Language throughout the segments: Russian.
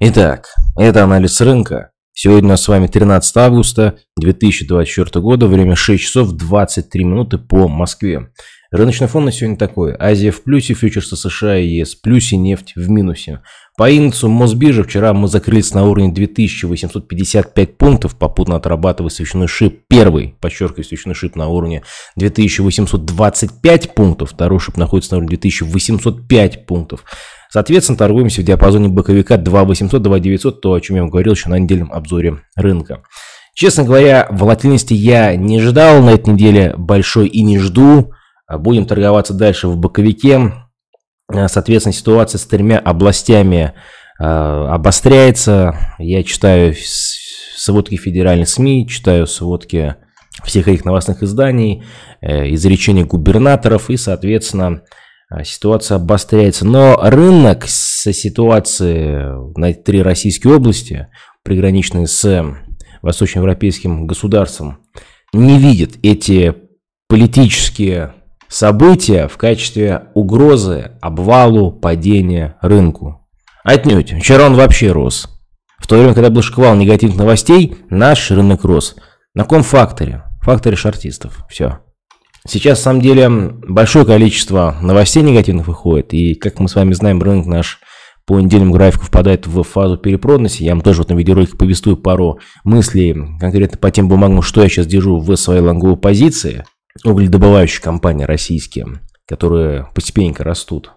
Итак, это анализ рынка. Сегодня у нас с вами 13 августа 2024 года, время 6 часов 23 минуты по Москве. Рыночный фон на сегодня такой. Азия в плюсе, фьючерсы США и ЕС в плюсе, нефть в минусе. По индексу Мосбиржи вчера мы закрылись на уровне 2855 пунктов, попутно отрабатывая свечной шип. Первый, подчеркиваю, свечной шип на уровне 2825 пунктов, второй шип находится на уровне 2805 пунктов. Соответственно, торгуемся в диапазоне боковика 2800-2900, то, о чем я вам говорил еще на недельном обзоре рынка. Честно говоря, волатильности я не ждал на этой неделе большой и не жду. А будем торговаться дальше в боковике. Э, соответственно, ситуация с тремя областями э, обостряется. Я читаю сводки федеральных СМИ, читаю сводки всех этих новостных изданий, э, изречения губернаторов и, соответственно, а, ситуация обостряется. Но рынок со ситуации на три российские области, приграничные с восточноевропейским государством, не видит эти политические события в качестве угрозы обвалу, падения рынку. Отнюдь. Вчера он вообще рос. В то время, когда был шквал негативных новостей, наш рынок рос. На ком факторе? Факторе шартистов. Все. Сейчас, на самом деле, большое количество новостей негативных выходит, и, как мы с вами знаем, рынок наш по недельному графику впадает в фазу перепроданности. Я вам тоже в этом видеоролике повествую пару мыслей конкретно по тем бумагам, что я сейчас держу в своей лонговой позиции. Угледобывающие компании российские, которые постепенно растут.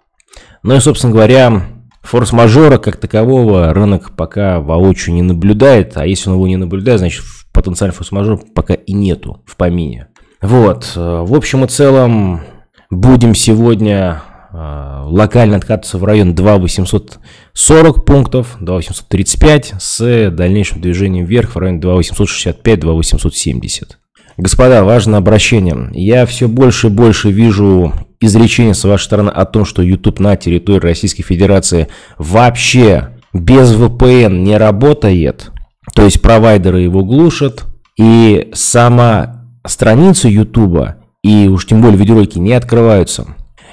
Ну и, собственно говоря, форс-мажора как такового рынок пока воочию не наблюдает, а если он его не наблюдает, значит потенциальный форс-мажор пока и нету в помине. Вот, в общем и целом, будем сегодня э, локально откатываться в район 2840 пунктов, 2835 с дальнейшим движением вверх в район 2865-2870. Господа, важное обращение. Я все больше и больше вижу изречения с вашей стороны о том, что YouTube на территории Российской Федерации вообще без VPN не работает. То есть провайдеры его глушат. И сама страницу Ютуба и уж тем более видеоролики не открываются.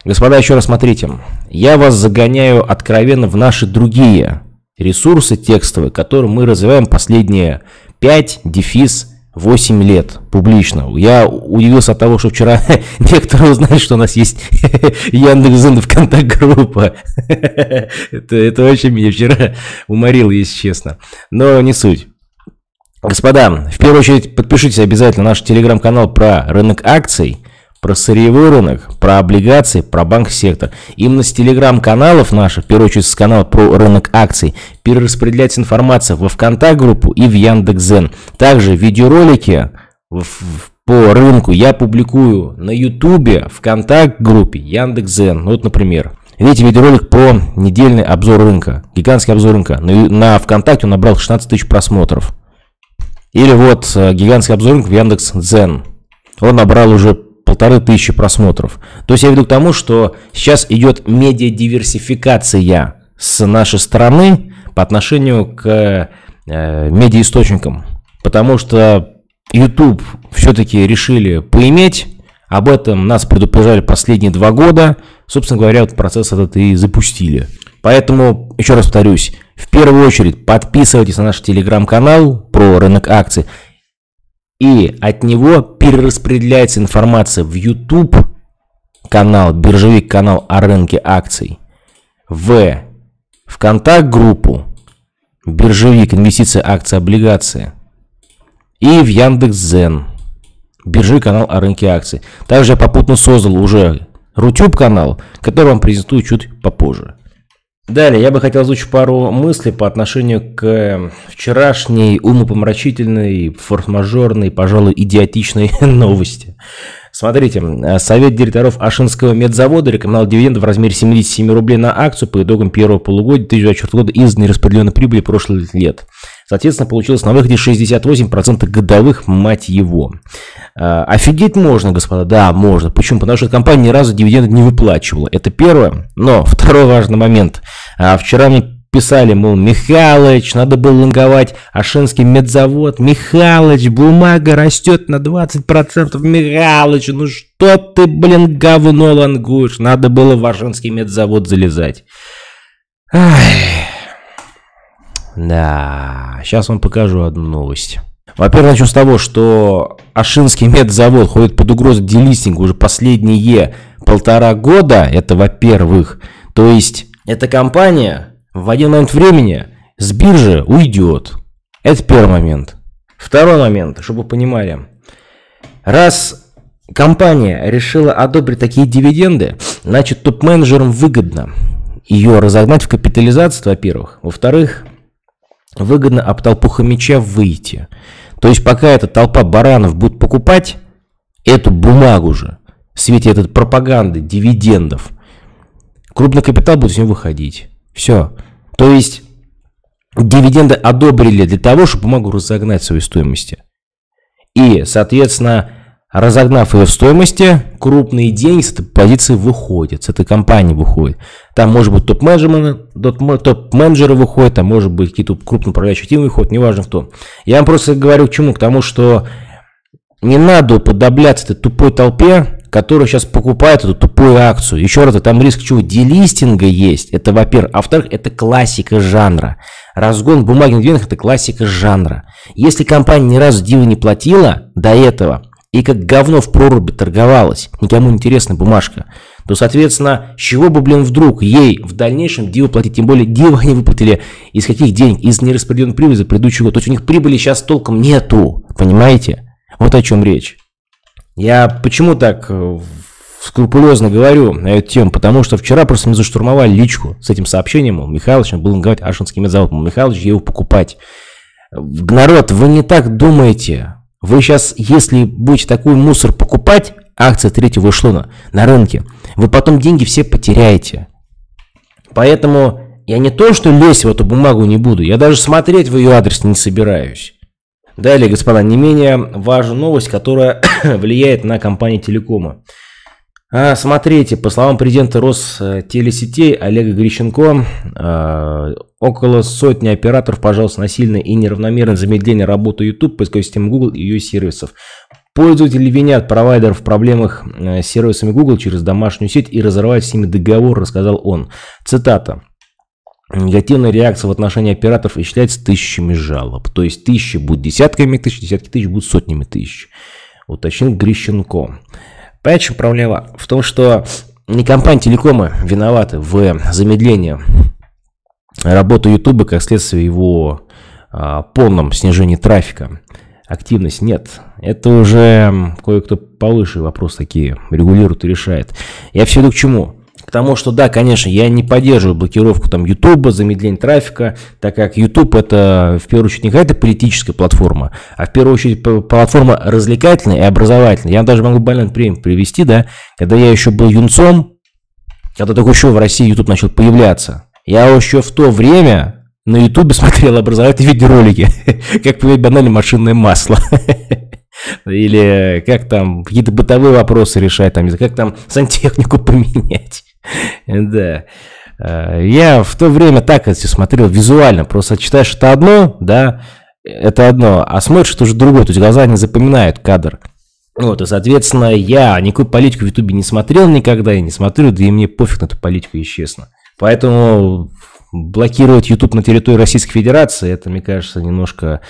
Господа, еще раз смотрите. Я вас загоняю откровенно в наши другие ресурсы текстовые, которые мы развиваем последние 5 дефис 8 лет публично. Я удивился от того, что вчера некоторые узнали, что у нас есть Яндекс.Зен ВКонтакт-группа. это, это вообще меня вчера уморило, если честно. Но не суть. Господа, в первую очередь подпишитесь обязательно на наш телеграм-канал про рынок акций, про сырьевой рынок, про облигации, про банк-сектор. Именно с телеграм-каналов наших, в первую очередь с канала про рынок акций, перераспределять информация во ВКонтакт-группу и в Яндекс.Зен. Также видеоролики в, в по рынку я публикую на Ютубе, ВКонтакт-группе, Яндекс.Зен. Ну вот, например, видите видеоролик про недельный обзор рынка, гигантский обзор рынка. На, на ВКонтакте он набрал 16 тысяч просмотров. Или вот э, гигантский обзорник в Яндекс Дзен. Он набрал уже полторы тысячи просмотров. То есть я веду к тому, что сейчас идет медиадиверсификация с нашей стороны по отношению к э, медиаисточникам. Потому что YouTube все-таки решили поиметь. Об этом нас предупреждали последние два года. Собственно говоря, вот процесс этот и запустили. Поэтому, еще раз повторюсь, в первую очередь подписывайтесь на наш телеграм-канал про рынок акций. И от него перераспределяется информация в YouTube канал, биржевик канал о рынке акций, в ВКонтакт группу, биржевик инвестиции акции облигации и в Яндекс.Зен, биржевик канал о рынке акций. Также я попутно создал уже Рутюб канал, который вам презентую чуть попозже. Далее я бы хотел озвучить пару мыслей по отношению к вчерашней умопомрачительной, форс-мажорной, пожалуй, идиотичной новости. Смотрите, совет директоров Ашинского медзавода рекомендовал дивиденд в размере 77 рублей на акцию по итогам первого полугодия 2024 года из нераспределенной прибыли прошлых лет. Соответственно, получилось на выходе 68% годовых, мать его. А, офигеть можно, господа, да, можно. Почему? Потому что компания ни разу дивиденды не выплачивала. Это первое. Но второй важный момент. А, вчера мне писали, мол, Михалыч, надо было лонговать Ашинский медзавод. Михалыч, бумага растет на 20%. Михалыч, ну что ты, блин, говно лонгуешь? Надо было в Ашинский медзавод залезать. Ай. Да, сейчас вам покажу одну новость. Во-первых, начну с того, что Ашинский медзавод ходит под угрозу делистинга уже последние полтора года. Это во-первых. То есть, эта компания в один момент времени с биржи уйдет. Это первый момент. Второй момент, чтобы вы понимали. Раз компания решила одобрить такие дивиденды, значит, топ-менеджерам выгодно ее разогнать в капитализацию, во-первых. Во-вторых, выгодно об толпу хомяча выйти. То есть пока эта толпа баранов будет покупать эту бумагу же, в свете этой пропаганды, дивидендов, крупный капитал будет с ним выходить. Все. То есть дивиденды одобрили для того, чтобы бумагу разогнать в своей стоимости. И, соответственно, разогнав ее в стоимости, крупные деньги с этой позиции выходят, с этой компании выходят. Там может быть топ-менеджеры, топ-менеджеры выходят, там может быть какие-то крупные управляющие тимы выходят, неважно кто. Я вам просто говорю к чему, к тому, что не надо уподобляться этой тупой толпе, которая сейчас покупает эту тупую акцию. Еще раз, там риск чего? Делистинга есть. Это, во-первых. А во-вторых, это классика жанра. Разгон бумаги на это классика жанра. Если компания ни разу дивы не платила до этого, и как говно в проруби торговалась, никому не интересна бумажка, то, соответственно, с чего бы, блин, вдруг ей в дальнейшем диву платить, тем более диву они выплатили из каких денег, из нераспределенных прибыли за предыдущий год, то есть у них прибыли сейчас толком нету, понимаете? Вот о чем речь. Я почему так э, скрупулезно говорю на эту тему, потому что вчера просто мне заштурмовали личку с этим сообщением. Михайлович был говорить Ашинский медзавод. Михайлович, я его покупать. Народ, вы не так думаете. Вы сейчас, если будете такой мусор покупать, акция третьего эшелона на рынке, вы потом деньги все потеряете. Поэтому я не то, что лезть в эту бумагу не буду, я даже смотреть в ее адрес не собираюсь. Далее, господа, не менее важная новость, которая влияет на компании телекома. А, смотрите, по словам президента Ростелесетей Олега Грищенко, а, около сотни операторов пожалуйста, на сильное и неравномерное замедление работы YouTube, поисковой системы Google и ее сервисов. Пользователи винят провайдеров в проблемах а, с сервисами Google через домашнюю сеть и разрывают с ними договор, рассказал он. Цитата. Негативная реакция в отношении операторов исчисляется тысячами жалоб. То есть тысячи будут десятками тысяч, десятки тысяч будут сотнями тысяч. Уточнил Грищенко. Понимаете, в чем проблема? В том, что не компания Телекома виновата в замедлении работы Ютуба как следствие его а, полном снижении трафика. Активность нет. Это уже кое-кто повыше вопрос такие регулирует и решает. Я все иду к чему? Потому что, да, конечно, я не поддерживаю блокировку там YouTube, замедление трафика, так как YouTube это в первую очередь не какая-то политическая платформа, а в первую очередь платформа развлекательная и образовательная. Я даже могу больной пример привести, да, когда я еще был юнцом, когда только еще в России YouTube начал появляться. Я еще в то время, на YouTube смотрел образовательные видеоролики, как поменять банально машинное масло. Или как там какие-то бытовые вопросы решать, там, как там сантехнику поменять. Да. А, я в то время так это смотрел визуально. Просто читаешь это одно, да, это одно, а смотришь это уже другое. То есть глаза не запоминают кадр. Вот, и, соответственно, я никакую политику в Ютубе не смотрел никогда и не смотрю, да и мне пофиг на эту политику, если честно. Поэтому блокировать YouTube на территории Российской Федерации, это, мне кажется, немножко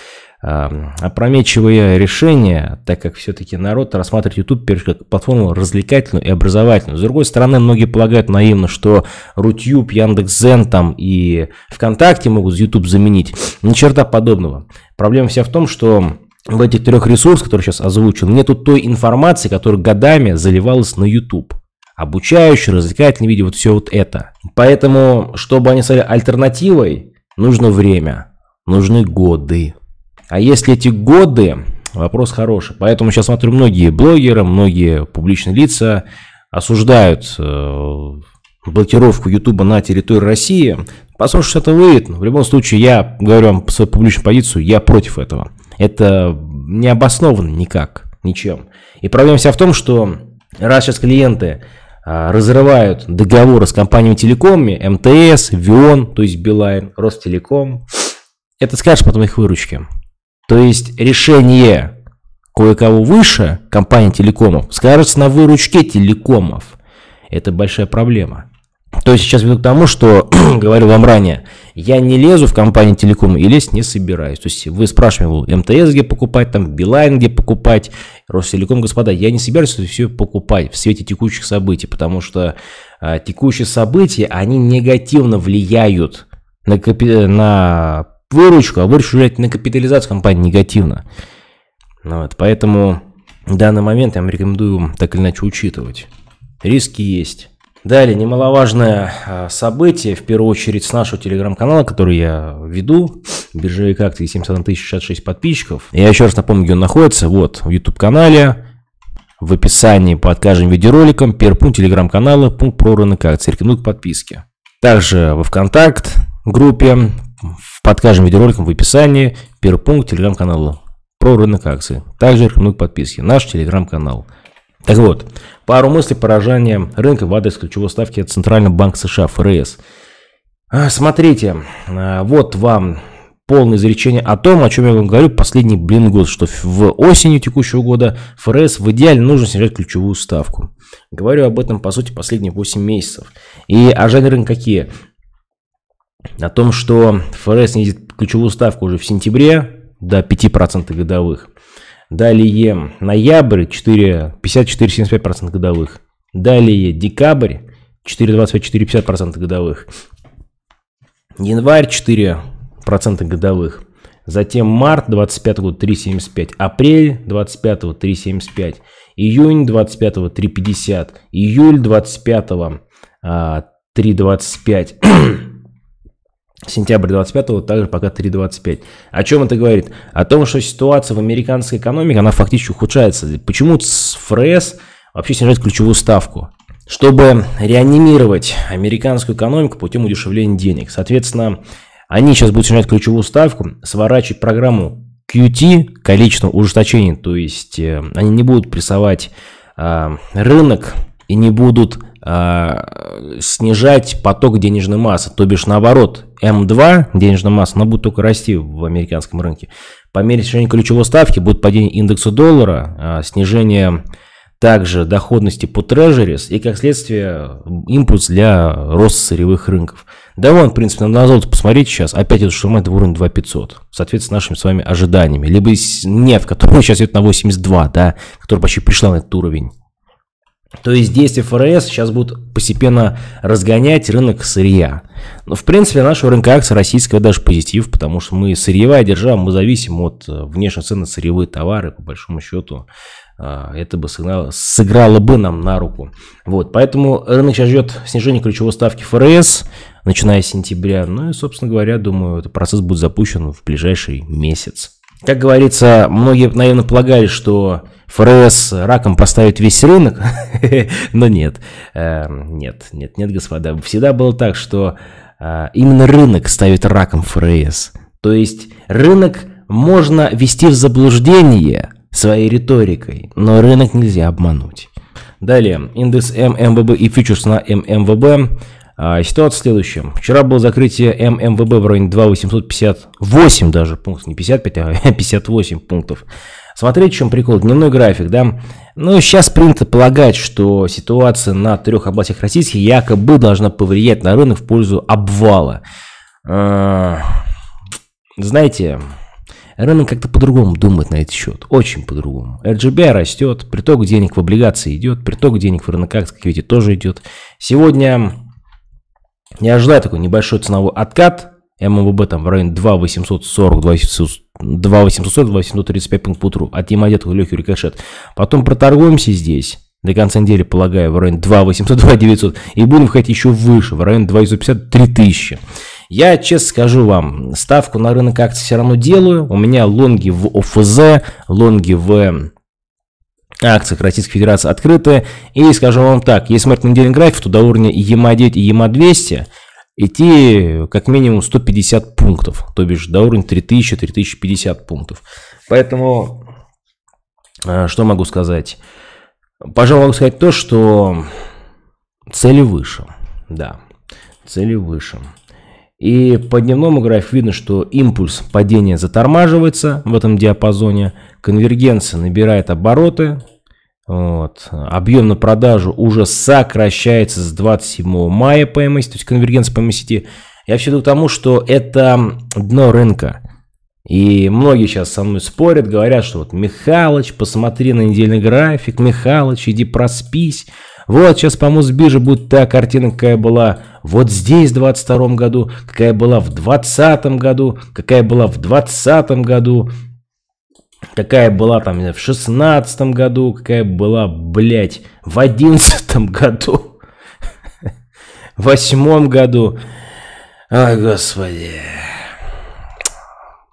опрометчивые решения, так как все-таки народ рассматривает YouTube прежде как платформу развлекательную и образовательную. С другой стороны, многие полагают наивно, что Рутюб, Яндекс.Зен там и ВКонтакте могут YouTube заменить. Ни черта подобного. Проблема вся в том, что в этих трех ресурсах, которые сейчас озвучил, нету той информации, которая годами заливалась на YouTube обучающие, развлекательные видео, вот все вот это. Поэтому, чтобы они стали альтернативой, нужно время, нужны годы, а если эти годы, вопрос хороший. Поэтому сейчас смотрю, многие блогеры, многие публичные лица осуждают э, блокировку Ютуба на территории России. Посмотрим, что это выйдет. В любом случае, я говорю вам свою публичную позицию, я против этого. Это не обосновано никак, ничем. И проблема вся в том, что раз сейчас клиенты а, разрывают договоры с компаниями телекомами, МТС, Вион, то есть Билайн, Ростелеком, это скажешь потом их выручки. То есть решение кое-кого выше компании телекомов скажется на выручке телекомов. Это большая проблема. То есть сейчас веду к тому, что говорил вам ранее, я не лезу в компанию телекома и лезть не собираюсь. То есть вы спрашиваете, МТС где покупать, там Билайн где покупать, Ростелеком, господа, я не собираюсь это все покупать в свете текущих событий, потому что а, текущие события, они негативно влияют на, капи- на выручку, а выручка влияет на капитализацию компании негативно. Ну вот, поэтому данный момент я вам рекомендую так или иначе учитывать. Риски есть. Далее, немаловажное а, событие, в первую очередь, с нашего телеграм-канала, который я веду, биржевые акции 71 066 подписчиков. Я еще раз напомню, где он находится, вот, в YouTube-канале, в описании под каждым видеороликом, первый пункт телеграм-канала, пункт про рынок акций, рекомендую к подписке. Также во ВКонтакт, группе, под каждым видеороликом в описании первый пункт телеграм-канала про рынок акций. Также рекомендую подписки. Наш телеграм-канал. Так вот, пару мыслей поражения рынка в адрес ключевой ставки Центрального банка США, ФРС. А, смотрите, а, вот вам полное изречение о том, о чем я вам говорю последний, блин, год, что в осенью текущего года ФРС в идеале нужно снижать ключевую ставку. Говорю об этом, по сути, последние 8 месяцев. И ожидания рынка какие? о том, что ФРС снизит ключевую ставку уже в сентябре до 5% годовых. Далее ноябрь 54-75% годовых. Далее декабрь 4,25-4,50% годовых. Январь 4% годовых. Затем март 25 год 3,75. Апрель 25 3,75. Июнь 25 3,50. Июль 25 3,25 сентябрь 25-го, также пока 3.25. О чем это говорит? О том, что ситуация в американской экономике, она фактически ухудшается. Почему ФРС вообще снижает ключевую ставку? Чтобы реанимировать американскую экономику путем удешевления денег. Соответственно, они сейчас будут снижать ключевую ставку, сворачивать программу QT, количество ужесточения, то есть э, они не будут прессовать э, рынок и не будут э, снижать поток денежной массы, то бишь наоборот, М2 денежная масса, она будет только расти в американском рынке. По мере снижения ключевой ставки будет падение индекса доллара, э, снижение также доходности по трежерис и, как следствие, импульс для роста сырьевых рынков. Да вон, в принципе, на золото посмотрите сейчас, опять этот шумает в уровень 2500, соответственно, нашими с вами ожиданиями. Либо нефть, которая сейчас идет на 82, да, которая почти пришла на этот уровень то есть действия ФРС сейчас будут постепенно разгонять рынок сырья. Но ну, в принципе на нашего рынка акций российского даже позитив, потому что мы сырьевая держава, мы зависим от э, внешних цен на сырьевые товары, по большому счету э, это бы сыграло, сыграло бы нам на руку. Вот, поэтому рынок сейчас ждет снижения ключевой ставки ФРС, начиная с сентября. Ну и, собственно говоря, думаю, этот процесс будет запущен в ближайший месяц. Как говорится, многие, наверное, полагали, что ФРС раком поставит весь рынок, но нет, эм, нет, нет, нет, господа. Всегда было так, что э, именно рынок ставит раком ФРС. То есть рынок можно ввести в заблуждение своей риторикой, но рынок нельзя обмануть. Далее, индекс ММВБ и фьючерс на ММВБ а, ситуация в следующем. Вчера было закрытие ММВБ в районе 2858 даже а пунктов, не 55, а 58 пунктов. Смотрите, в чем прикол. Дневной график, да? Ну, сейчас принято полагать, что ситуация на трех областях российских якобы должна повлиять на рынок в пользу обвала. А, знаете, рынок как-то по-другому думает на этот счет. Очень по-другому. RGB растет, приток денег в облигации идет, приток денег в рынок, акций, как видите, тоже идет. Сегодня я ожидаю такой небольшой ценовой откат. ММВБ там в районе 2840, 2840, 2835 пункт по утру. От него идет легкий рикошет. Потом проторгуемся здесь. До конца недели, полагаю, в районе 2800, 2900. И будем входить еще выше, в районе 2950, 3000. Я честно скажу вам, ставку на рынок акций все равно делаю. У меня лонги в ОФЗ, лонги в акциях Российской Федерации открыты. И скажу вам так, если смотреть на недельный график, то до уровня ЕМА-9 и ЕМА-200 идти как минимум 150 пунктов, то бишь до уровня 3000-3050 пунктов. Поэтому э, что могу сказать? Пожалуй, могу сказать то, что цели выше. Да, цели выше. И по дневному графику видно, что импульс падения затормаживается в этом диапазоне, конвергенция набирает обороты, вот. Объем на продажу уже сокращается с 27 мая по МС, то есть конвергенция по МСТ. Я все иду к тому, что это дно рынка. И многие сейчас со мной спорят, говорят, что вот Михалыч, посмотри на недельный график, Михалыч, иди проспись. Вот сейчас по Мосбирже будет та картина, какая была вот здесь в 22 году, какая была в 20 году, какая была в 20 году, какая была там в 16 году, какая была, блядь, в 11 году, в 8 году. Ой, господи.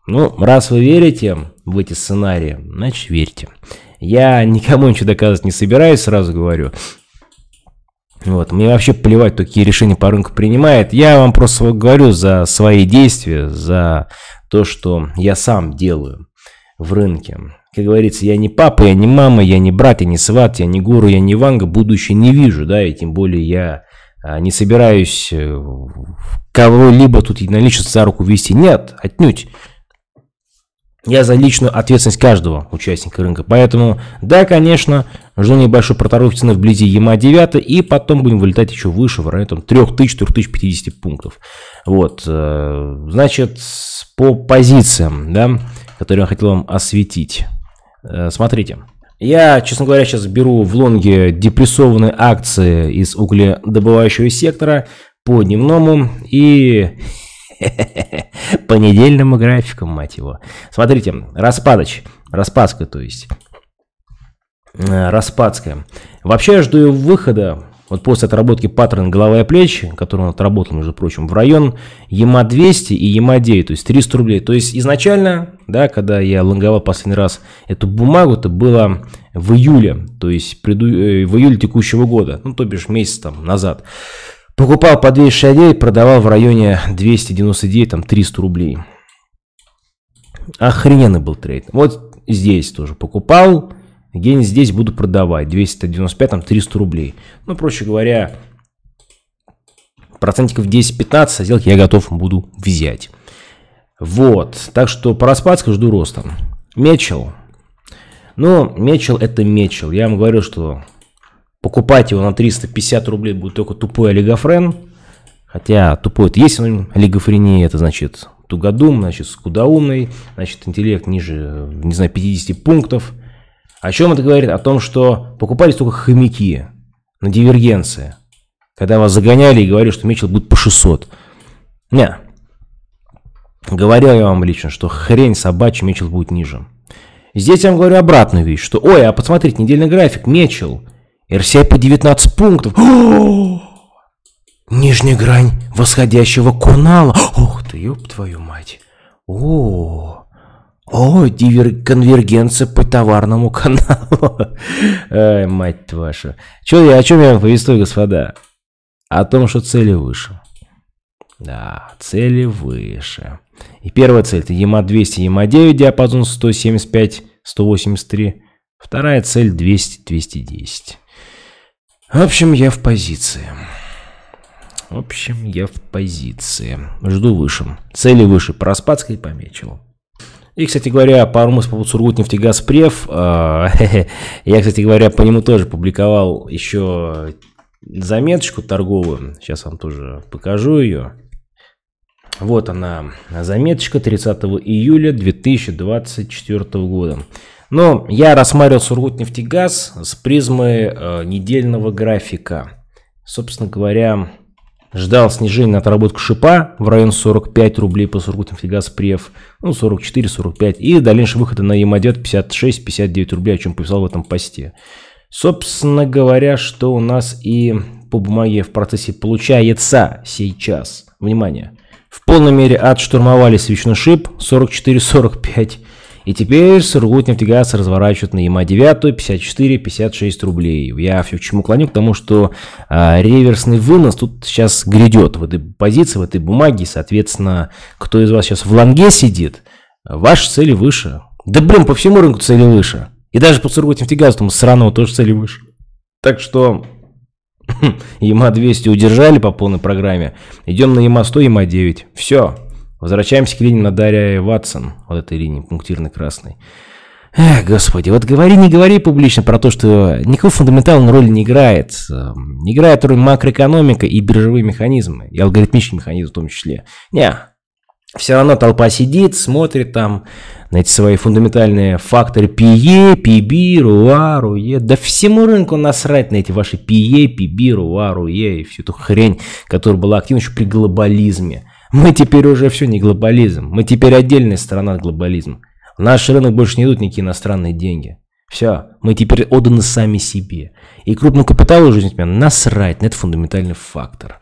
Ну, раз вы верите в эти сценарии, значит верьте. Я никому ничего доказывать не собираюсь, сразу говорю. Вот. Мне вообще плевать, какие решения по рынку принимает. Я вам просто говорю за свои действия, за то, что я сам делаю в рынке. Как говорится, я не папа, я не мама, я не брат, я не сват, я не гуру, я не ванга, будущее не вижу, да, и тем более я а, не собираюсь э, кого-либо тут и единолично за руку вести. Нет, отнюдь. Я за личную ответственность каждого участника рынка. Поэтому, да, конечно, жду небольшой проторг цены вблизи ЕМА 9 и потом будем вылетать еще выше, в районе 3000-3050 пунктов. Вот, э, значит, по позициям, да, которые я хотел вам осветить. Э, смотрите. Я, честно говоря, сейчас беру в лонге депрессованные акции из угледобывающего сектора по дневному и По недельному графику, мать его. Смотрите, Распадоч, Распадская, то есть. Э, распадская. Вообще я жду выхода вот после отработки паттерн голова и плечи, который он отработал, между прочим, в район ЕМА-200 и ЕМА-9, то есть 300 рублей. То есть изначально, да, когда я лонговал последний раз эту бумагу, это было в июле, то есть э, в июле текущего года, ну, то бишь месяц там назад. Покупал по 200 шадей, продавал в районе 299, там 300 рублей. Охрененный был трейд. Вот здесь тоже покупал, где-нибудь здесь буду продавать. 295, там 300 рублей. Ну, проще говоря, процентиков 10-15 сделки я готов буду взять. Вот, так что по распадску жду роста. Мечел. Ну, Мечел это Мечел. Я вам говорю, что Покупать его на 350 рублей будет только тупой олигофрен. Хотя тупой это есть синоним олигофрении, это значит тугодум, значит куда умный, значит интеллект ниже, не знаю, 50 пунктов. А о чем это говорит? О том, что покупались только хомяки на дивергенции. Когда вас загоняли и говорили, что Мечел будет по 600. Не, говорил я вам лично, что хрень собачья Мечел будет ниже. Здесь я вам говорю обратную вещь, что ой, а посмотрите, недельный график, Мечел – RCI по 19 пунктов. Нижняя грань восходящего канала. Ох ты, ёб твою мать. О, о, дивер... конвергенция по товарному каналу. Ай, мать вашу. Чё я, о чем я вам повествую, господа? О том, что цели выше. Да, цели выше. И первая цель это ЕМА 200 ЕМА 9 диапазон 175-183. Вторая цель 200-210. В общем, я в позиции. В общем, я в позиции. Жду выше. Цели выше. Проспадской помечил. И, кстати говоря, по Армус, по Сургут, а, я, кстати говоря, по нему тоже публиковал еще заметочку торговую. Сейчас вам тоже покажу ее. Вот она, заметочка 30 июля 2024 года. Но ну, я рассматривал Сургутнефтегаз с призмы э, недельного графика. Собственно говоря, ждал снижения на отработку шипа в район 45 рублей по Сургутнефтегаз преф, ну 44-45 и дальнейшего выхода на Ямадет 56-59 рублей, о чем писал в этом посте. Собственно говоря, что у нас и по бумаге в процессе получается сейчас. Внимание. В полной мере отштурмовали свечный шип 44-45 и теперь Сургут нефтегаз разворачивает на ЯМА-9 54-56 рублей. Я все к чему клоню, к тому, что а, реверсный вынос тут сейчас грядет в этой позиции, в этой бумаге. Соответственно, кто из вас сейчас в лонге сидит, ваши цели выше. Да блин, по всему рынку цели выше. И даже по Сургут нефтегазу, там сраного тоже цели выше. Так что ЕМА хм, 200 удержали по полной программе. Идем на ЕМА 100 ЕМА 9 Все. Возвращаемся к линии на Дарья и Ватсон. Вот этой линии, пунктирной красной. Эх, господи, вот говори, не говори публично про то, что никакой фундаментальной роли не играет. Эм, не играет роль макроэкономика и биржевые механизмы, и алгоритмичный механизм в том числе. Не, все равно толпа сидит, смотрит там на эти свои фундаментальные факторы PE, PB, RUA, RUE. Да всему рынку насрать на эти ваши PE, PB, RUA, RUE и всю эту хрень, которая была активна еще при глобализме. Мы теперь уже все не глобализм. Мы теперь отдельная страна от глобализма. В наш рынок больше не идут никакие иностранные деньги. Все, мы теперь отданы сами себе. И крупному капиталу уже тебя насрать на этот фундаментальный фактор.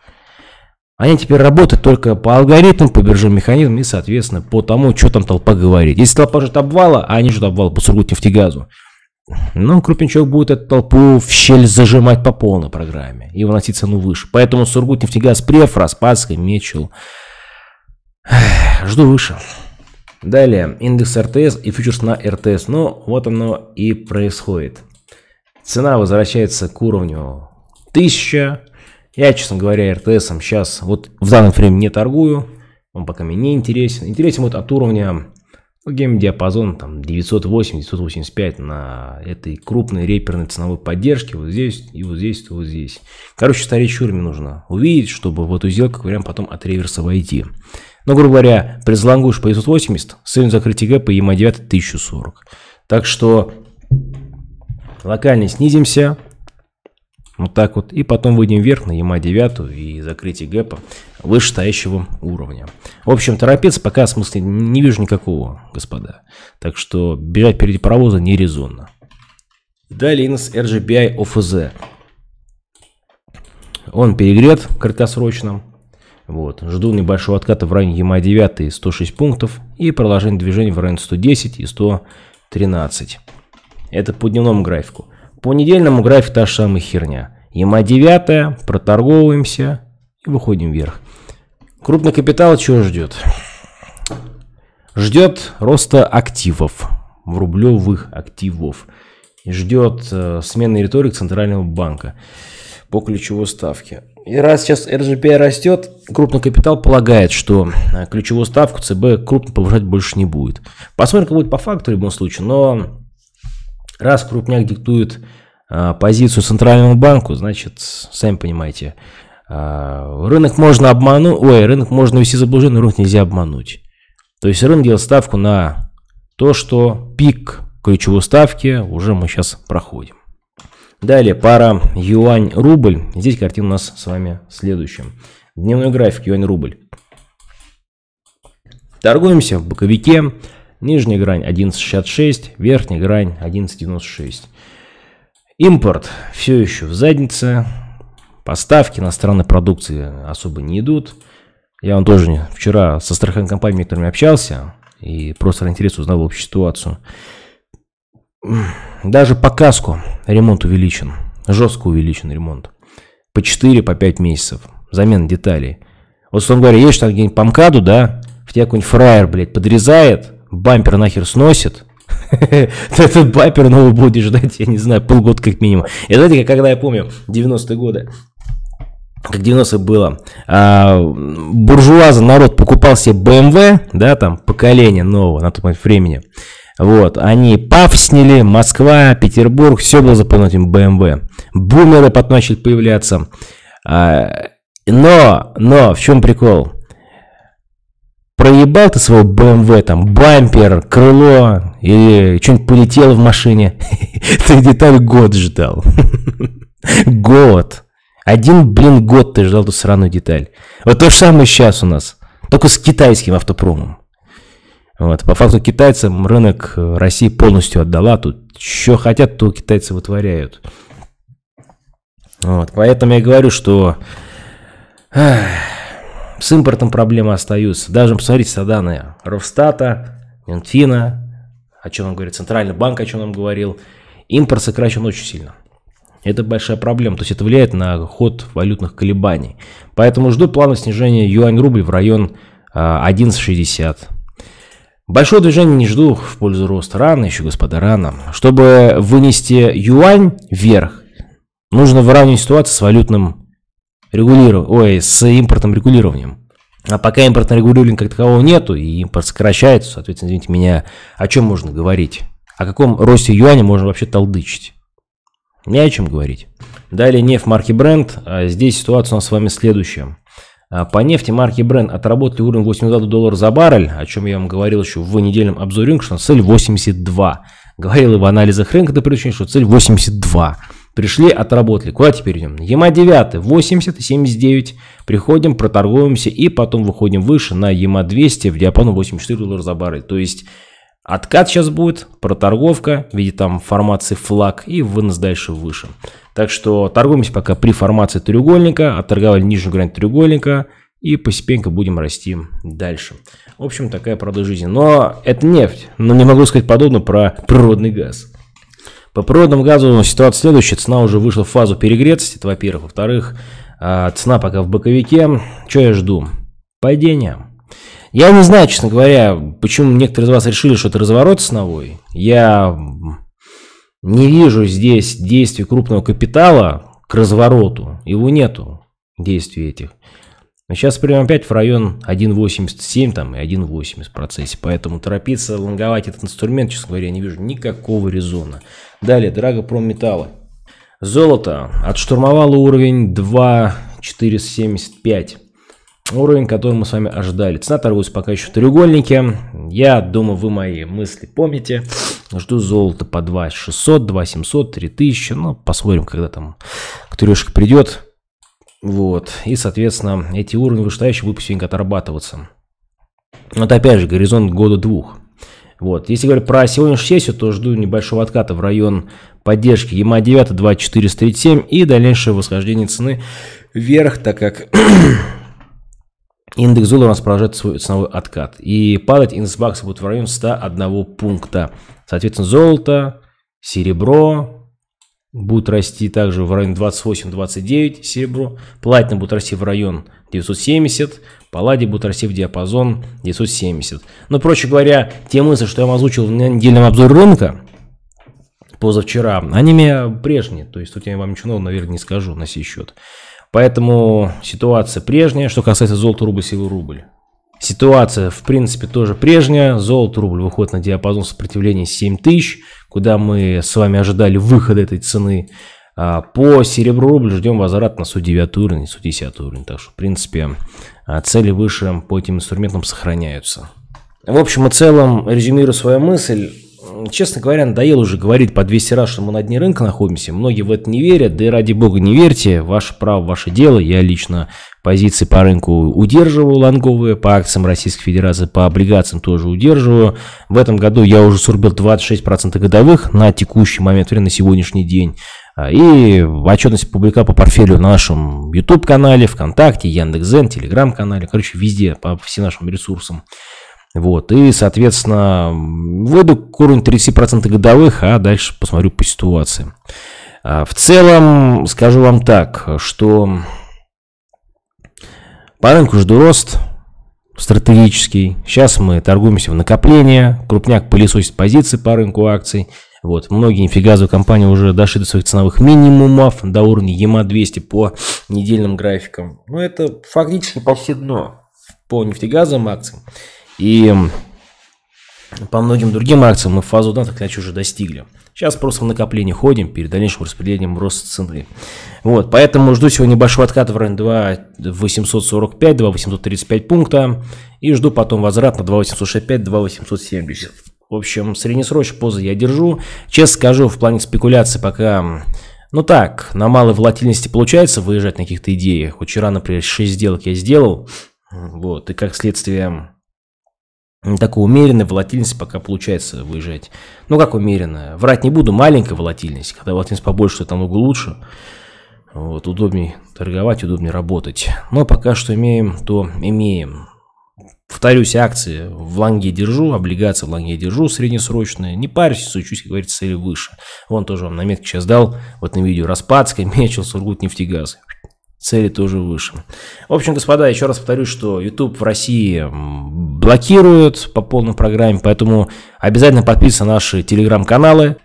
Они а теперь работают только по алгоритмам, по биржевым механизмам и, соответственно, по тому, что там толпа говорит. Если толпа ждет обвала, а они ждут обвала по Сургутнефтегазу, ну, крупничок будет эту толпу в щель зажимать по полной программе и выносить цену выше. Поэтому сургут Сургутнефтегаз, Преф, Распадская, Мечел, Жду выше. Далее, индекс РТС и фьючерс на РТС. Ну, вот оно и происходит. Цена возвращается к уровню 1000. Я, честно говоря, РТС сейчас вот в данное время не торгую. Он пока мне не интересен. Интересен вот от уровня ну, гейм-диапазон там 908-985 на этой крупной реперной ценовой поддержке. Вот здесь и вот здесь, и вот здесь. Короче, старичур мне нужно увидеть, чтобы в эту сделку прям потом от реверса войти. Но, ну, грубо говоря, пресс-лангуш по 580, сильно закрытие гэпа и ма 9 1040. Так что локально снизимся, вот так вот. И потом выйдем вверх на ЕМА 9 и закрытие гэпа вышестоящего уровня. В общем, торопиться пока смысла не вижу никакого, господа. Так что бежать впереди паровоза нерезонно. Далее нас RGBI OFZ. Он перегрет краткосрочно. Вот. Жду небольшого отката в районе ЕМА 9 106 пунктов и продолжение движения в районе 110 и 113. Это по дневному графику. По недельному графику та же самая херня. ЕМА 9, проторговываемся и выходим вверх. Крупный капитал чего ждет? Ждет роста активов, в рублевых активов. Ждет э, смены риторик Центрального банка по ключевой ставке. И раз сейчас РЖП растет, крупный капитал полагает, что э, ключевую ставку ЦБ крупно повышать больше не будет. Посмотрим, как будет по факту в любом случае, но раз крупняк диктует а, позицию Центральному банку, значит, сами понимаете, а, рынок можно обмануть, ой, рынок можно вести заблуждение, но рынок нельзя обмануть. То есть рынок делает ставку на то, что пик ключевой ставки уже мы сейчас проходим. Далее пара юань-рубль. Здесь картина у нас с вами следующая. Дневной график юань-рубль. Торгуемся в боковике. Нижняя грань 11.66, верхняя грань 11.96. Импорт все еще в заднице. Поставки иностранной продукции особо не идут. Я вам тоже вчера со страховыми компаниями, которыми общался, и просто ради интереса узнал общую ситуацию даже по каску ремонт увеличен. Жестко увеличен ремонт. По 4, по 5 месяцев. Замена деталей. Вот, он говоря, едешь там где-нибудь по МКАДу, да, в тебя какой-нибудь фраер, блядь, подрезает, бампер нахер сносит, этот бампер новый будешь ждать, я не знаю, полгода как минимум. И знаете, когда я помню 90-е годы, как 90 было, а, буржуаза народ покупал себе BMW, эм да, там, поколение нового на тот момент времени, вот, они ПАВ сняли, Москва, Петербург, все было заполнено этим БМВ. Бумеры потом начали появляться. А, но, но, в чем прикол? Проебал ты свой БМВ, там, бампер, крыло, или что-нибудь полетело в машине. Ты деталь год ждал. Год. Один, блин, год ты ждал эту сраную деталь. Вот то же самое сейчас у нас, только с китайским автопромом. Вот. По факту китайцам рынок э, России полностью отдала. Тут что хотят, то китайцы вытворяют. Вот. Поэтому я говорю, что с импортом проблемы остаются. Даже посмотрите данные Ровстата, Минфина, о чем нам говорит Центральный банк, о чем нам говорил. Импорт сокращен очень сильно. Это большая проблема, то есть это влияет на ход валютных колебаний. Поэтому жду плана снижения юань-рубль в район 1,60. А, Большое движение не жду в пользу роста. Рано еще, господа, рано. Чтобы вынести юань вверх, нужно выравнивать ситуацию с валютным регулированием, ой, с импортным регулированием. А пока импортного регулирования как такового нету, и импорт сокращается, соответственно, извините меня, о чем можно говорить? О каком росте юаня можно вообще толдычить? Не о чем говорить. Далее нефть марки бренд. А здесь ситуация у нас с вами следующая. А, по нефти марки Brent отработали уровень 82 долларов за баррель, о чем я вам говорил еще в недельном обзоре рынка, что цель 82. Говорил и в анализах рынка до причины, что цель 82. Пришли, отработали. Куда теперь идем? ЕМА 9, 80 79. Приходим, проторгуемся и потом выходим выше на ЕМА 200 в диапану 84 доллара за баррель. То есть Откат сейчас будет, проторговка в виде там формации флаг и вынос дальше выше. Так что торгуемся пока при формации треугольника, отторговали нижнюю грань треугольника и постепенно будем расти дальше. В общем, такая правда жизни. Но это нефть, но не могу сказать подобно про природный газ. По природному газу ситуация следующая. Цена уже вышла в фазу перегретости, это во-первых. Во-вторых, а, цена пока в боковике. Что я жду? Падение. Я не знаю, честно говоря, почему некоторые из вас решили, что это разворот ценовой. Я не вижу здесь действий крупного капитала к развороту. Его нету действий этих. Но сейчас прям опять в район 1.87 там и 1.80 в процессе. Поэтому торопиться лонговать этот инструмент, честно говоря, я не вижу никакого резона. Далее, драгопрометаллы. Золото отштурмовало уровень 2.475 уровень, который мы с вами ожидали. Цена торгуется пока еще в треугольнике. Я думаю, вы мои мысли помните. Жду золото по 2600, 2700, 3000. Ну, посмотрим, когда там к трешке придет. Вот. И, соответственно, эти уровни вышестоящие будут потихоньку отрабатываться. Вот опять же, горизонт года-двух. Вот. Если говорить про сегодняшнюю сессию, то жду небольшого отката в район поддержки ЕМА 9 2437 и дальнейшее восхождение цены вверх, так как Индекс доллара у нас продолжает свой ценовой откат. И падать индекс бакса будет в районе 101 пункта. Соответственно, золото, серебро будут расти также в район 28-29 серебро. Платина будет расти в район 970. Палладий будет расти в диапазон 970. Но, проще говоря, те мысли, что я вам озвучил в недельном обзоре рынка, позавчера, они у меня прежние. То есть тут я вам ничего нового, наверное, не скажу на сей счет. Поэтому ситуация прежняя, что касается золота, рубль, силы, рубль. Ситуация, в принципе, тоже прежняя. Золото, рубль выходит на диапазон сопротивления 7000, куда мы с вами ожидали выхода этой цены. А по серебру рубль ждем возврат на 109 уровень, 110 уровень. Так что, в принципе, а, цели выше по этим инструментам сохраняются. В общем и целом, резюмирую свою мысль, честно говоря, надоело уже говорить по 200 раз, что мы на дне рынка находимся. Многие в это не верят, да и ради бога не верьте. Ваше право, ваше дело. Я лично позиции по рынку удерживаю лонговые, по акциям Российской Федерации, по облигациям тоже удерживаю. В этом году я уже срубил 26% годовых на текущий момент времени, на сегодняшний день. А, и отчетность публика по портфелю на нашем YouTube-канале, ВКонтакте, Яндекс.Зен, Телеграм-канале, короче, везде, по всем нашим ресурсам. Вот, и, соответственно, выйду к уровню 30% годовых, а дальше посмотрю по ситуации. А, в целом, скажу вам так, что по рынку жду рост стратегический. Сейчас мы торгуемся в накопление, крупняк пылесосит позиции по рынку акций. Вот. Многие нефтегазовые компании уже дошли до своих ценовых минимумов, до уровня ЕМА-200 по недельным графикам. Но ну, это фактически почти дно по нефтегазовым акциям. И по многим другим акциям мы фазу дна так иначе уже достигли. Сейчас просто в накоплении ходим перед дальнейшим распределением роста цены. Вот, поэтому жду сегодня небольшой откат в районе 2845, 2835 пункта. И жду потом возврат на 2865, 2870. В общем, среднесрочную позу я держу. Честно скажу, в плане спекуляции пока... Ну так, на малой волатильности получается выезжать на каких-то идеях. Вчера, например, 6 сделок я сделал. Вот, и как следствие такой умеренной волатильность пока получается выезжать. Ну как умеренно? Врать не буду, маленькая волатильность. Когда волатильность побольше, то там намного лучше. Вот, удобнее торговать, удобнее работать. Но пока что имеем, то имеем. Повторюсь, акции в ланге держу, облигации в ланге держу, среднесрочные. Не парюсь, сучусь, как говорится, цели выше. Вон тоже вам наметки сейчас дал, вот на видео. Распадская, Мечел, Сургут, Нефтегаз цели тоже выше. В общем, господа, еще раз повторюсь, что YouTube в России блокируют по полной программе, поэтому обязательно подписывайтесь на наши телеграм-каналы.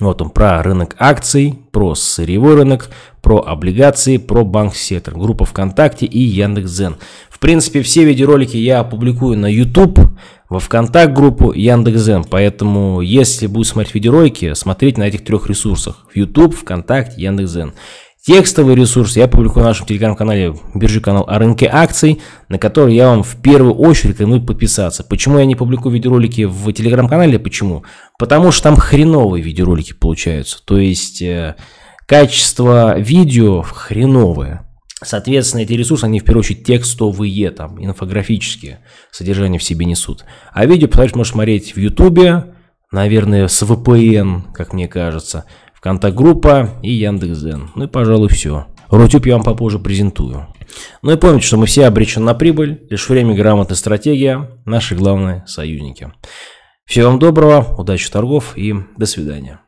Вот он про рынок акций, про сырьевой рынок, про облигации, про банк-сектор, группа ВКонтакте и Яндекс.Зен. В принципе, все видеоролики я опубликую на YouTube, во ВКонтакт группу Яндекс.Зен. Поэтому, если будете смотреть видеоролики, смотрите на этих трех ресурсах. В YouTube, ВКонтакте, Яндекс.Зен. Текстовый ресурс я публикую на нашем телеграм-канале биржи канал о рынке акций, на который я вам в первую очередь рекомендую подписаться. Почему я не публикую видеоролики в телеграм-канале? Почему? Потому что там хреновые видеоролики получаются. То есть э, качество видео хреновое. Соответственно, эти ресурсы, они в первую очередь текстовые, там, инфографические, содержание в себе несут. А видео, пытаешься можешь смотреть в Ютубе, наверное, с VPN, как мне кажется контакт-группа и Яндекс.Зен. Ну и, пожалуй, все. Рутюб я вам попозже презентую. Ну и помните, что мы все обречены на прибыль, лишь время, грамотная стратегия, наши главные союзники. Всего вам доброго, удачи торгов и до свидания.